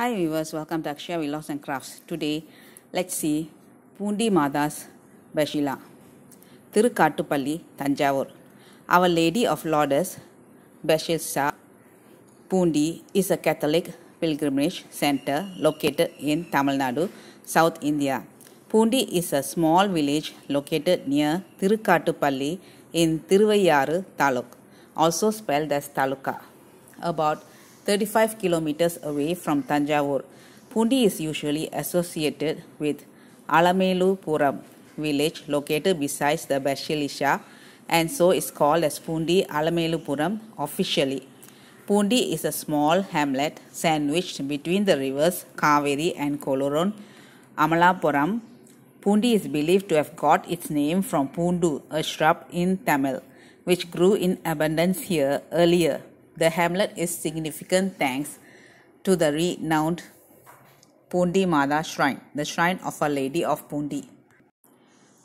Hi viewers, welcome to Akshaya Villas and Crafts. Today, let's see Pundi Mada's Bashila, Tirukatupalli, Tanjavur. Our Lady of Lourdes, Bashilsa, Pundi is a Catholic pilgrimage center located in Tamil Nadu, South India. Pundi is a small village located near Tirukatupalli in Tiruvayyaru Taluk, also spelled as Taluka, about 35 kilometers away from Tanjavur. Pundi is usually associated with Alamelupuram village located besides the Bashilisha and so is called as Pundi Alamelupuram officially. Pundi is a small hamlet sandwiched between the rivers Kaveri and Koloron, Amalapuram. Pundi is believed to have got its name from Pundu, a shrub in Tamil, which grew in abundance here earlier. The hamlet is significant thanks to the renowned Pundi Mada Shrine, the shrine of Our Lady of Pundi.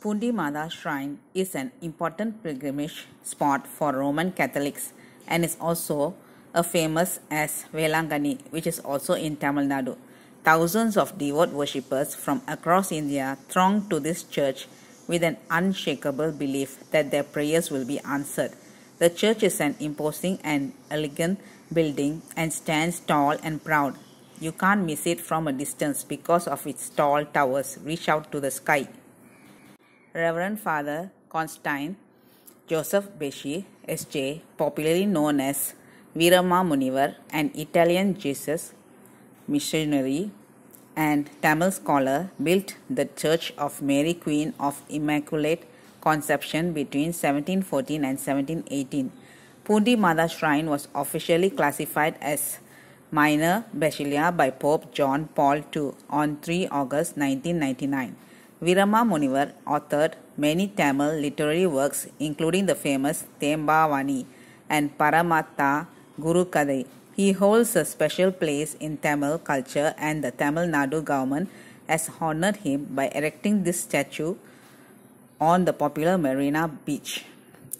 Pundi Mada Shrine is an important pilgrimage spot for Roman Catholics and is also a famous as Velangani, which is also in Tamil Nadu. Thousands of devout worshippers from across India throng to this church with an unshakable belief that their prayers will be answered. The church is an imposing and elegant building and stands tall and proud. You can't miss it from a distance because of its tall towers reach out to the sky. Reverend Father Constantine Joseph Beshi, S.J., popularly known as Virama Munivar, an Italian Jesus missionary and Tamil scholar, built the Church of Mary Queen of Immaculate conception between 1714 and 1718. Pundi Mata Shrine was officially classified as minor basilia by Pope John Paul II on 3 August 1999. Virama Munivar authored many Tamil literary works including the famous Thembavani and Paramatta Guru Kadai. He holds a special place in Tamil culture and the Tamil Nadu government has honored him by erecting this statue on the popular Marina Beach.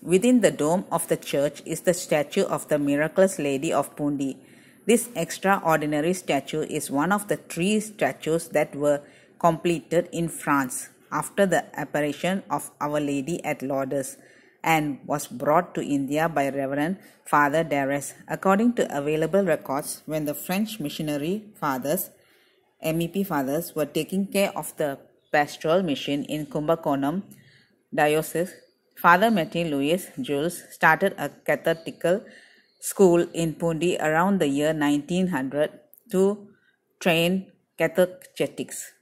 Within the dome of the church is the statue of the miraculous Lady of Pundi. This extraordinary statue is one of the three statues that were completed in France after the apparition of Our Lady at Lourdes and was brought to India by Reverend Father Darres. According to available records, when the French missionary fathers, MEP fathers, were taking care of the pastoral mission in Kumbakonam, diocese, Father Martin Louis Jules started a catechetical school in Pundi around the year 1900 to train catechetics.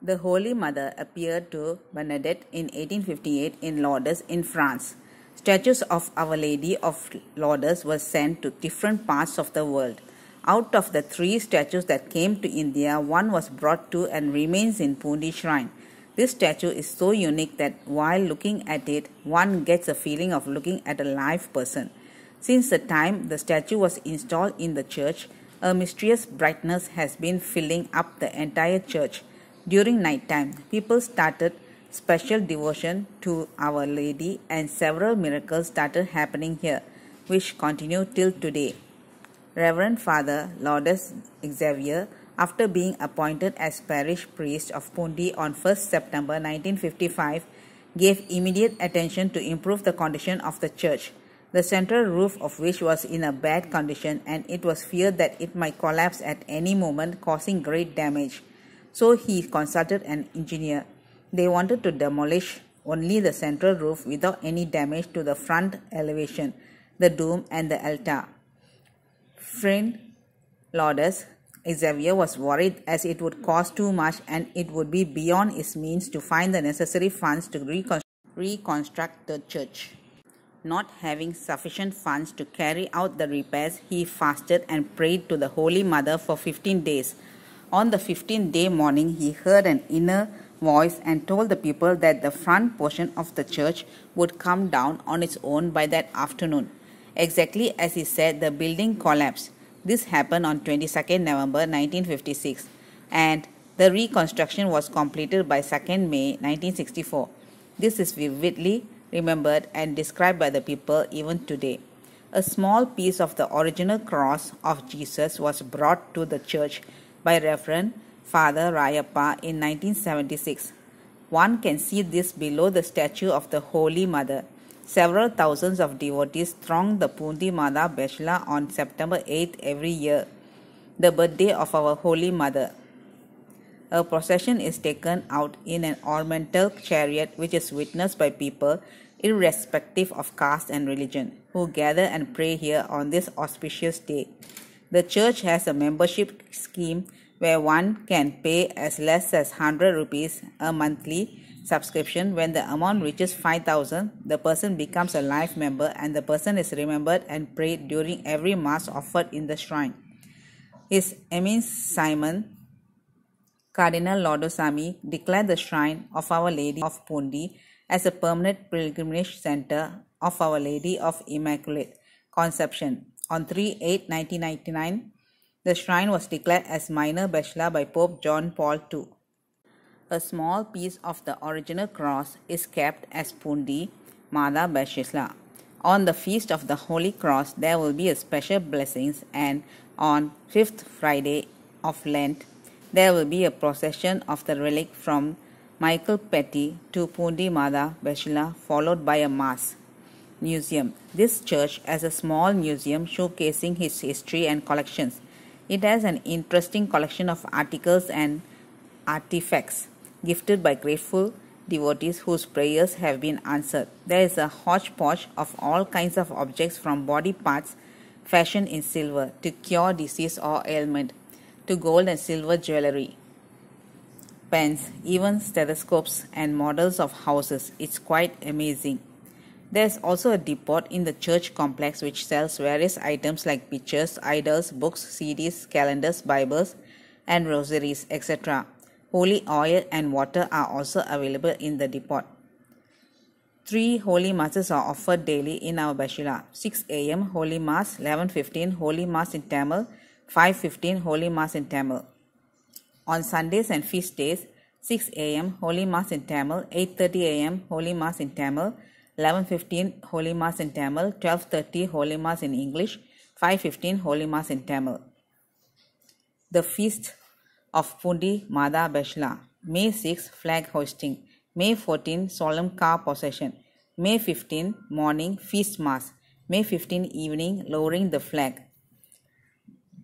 The Holy Mother appeared to Bernadette in 1858 in Lourdes in France. Statues of Our Lady of Lourdes were sent to different parts of the world. Out of the three statues that came to India, one was brought to and remains in Pundi Shrine. This statue is so unique that while looking at it, one gets a feeling of looking at a live person. Since the time the statue was installed in the church, a mysterious brightness has been filling up the entire church. During night time, people started special devotion to Our Lady and several miracles started happening here, which continue till today. Reverend Father Lourdes Xavier after being appointed as parish priest of Pundi on 1 September 1955, gave immediate attention to improve the condition of the church, the central roof of which was in a bad condition and it was feared that it might collapse at any moment, causing great damage. So he consulted an engineer. They wanted to demolish only the central roof without any damage to the front elevation, the dome, and the altar. Friend Laudes Xavier was worried as it would cost too much and it would be beyond his means to find the necessary funds to reconstruct, reconstruct the church. Not having sufficient funds to carry out the repairs, he fasted and prayed to the Holy Mother for 15 days. On the 15th day morning, he heard an inner voice and told the people that the front portion of the church would come down on its own by that afternoon. Exactly as he said, the building collapsed. This happened on 22nd November 1956 and the reconstruction was completed by 2nd May 1964. This is vividly remembered and described by the people even today. A small piece of the original cross of Jesus was brought to the church by Reverend Father Rayappa in 1976. One can see this below the statue of the Holy Mother. Several thousands of devotees throng the Pundi Mata Beshla on September 8 every year, the birthday of our Holy Mother. A procession is taken out in an ornamental chariot which is witnessed by people irrespective of caste and religion, who gather and pray here on this auspicious day. The church has a membership scheme where one can pay as less as 100 rupees a monthly subscription when the amount reaches 5000 the person becomes a life member and the person is remembered and prayed during every mass offered in the shrine his eminence simon cardinal lordosami declared the shrine of our lady of pundi as a permanent pilgrimage center of our lady of immaculate conception on 3 8 1999 the shrine was declared as minor bachelor by pope john paul ii a small piece of the original cross is kept as Pundi Mada Bashisla. On the feast of the Holy Cross, there will be a special blessings, and on fifth Friday of Lent, there will be a procession of the relic from Michael Petty to Pundi Mada Bashisla, followed by a mass. Museum. This church has a small museum showcasing his history and collections. It has an interesting collection of articles and artifacts gifted by grateful devotees whose prayers have been answered. There is a hodgepodge of all kinds of objects from body parts fashioned in silver to cure disease or ailment, to gold and silver jewelry, pens, even stethoscopes and models of houses. It's quite amazing. There is also a depot in the church complex which sells various items like pictures, idols, books, CDs, calendars, Bibles, and rosaries, etc. Holy oil and water are also available in the depot. Three holy masses are offered daily in our Bashila. 6 a.m. Holy Mass, 11.15 Holy Mass in Tamil, 5.15 Holy Mass in Tamil. On Sundays and feast days, 6 a.m. Holy Mass in Tamil, 8.30 a.m. Holy Mass in Tamil, 11.15 Holy Mass in Tamil, 12.30 Holy Mass in English, 5.15 Holy Mass in Tamil. The feast of Pundi Mada Beshla. May 6 flag hoisting. May 14 solemn car possession. May 15 morning feast mass. May 15 evening lowering the flag.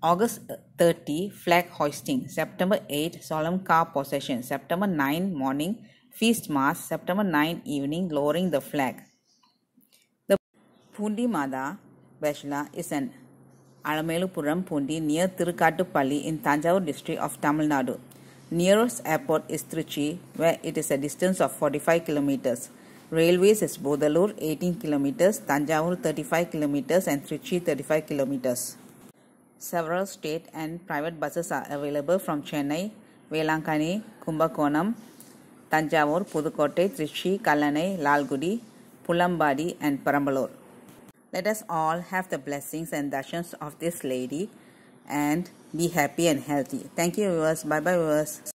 August 30 flag hoisting. September 8 solemn car possession. September 9 morning feast mass. September 9 evening lowering the flag. The Pundi Mada Beshla is an Alamelupuram Pundi near Tirukatupalli in Tanjavur district of Tamil Nadu. Nearest airport is Trichy, where it is a distance of 45 kilometers. Railways is Bodalur 18 kilometers, Tanjavur 35 kilometers, and Trichy 35 kilometers. Several state and private buses are available from Chennai, Velankani, Kumbakonam, Tanjavur, Pudukottai, Trichy, Kallanai, Lalgudi, Pulambadi, and Perambalur. Let us all have the blessings and darshan of this lady and be happy and healthy. Thank you viewers. Bye bye viewers.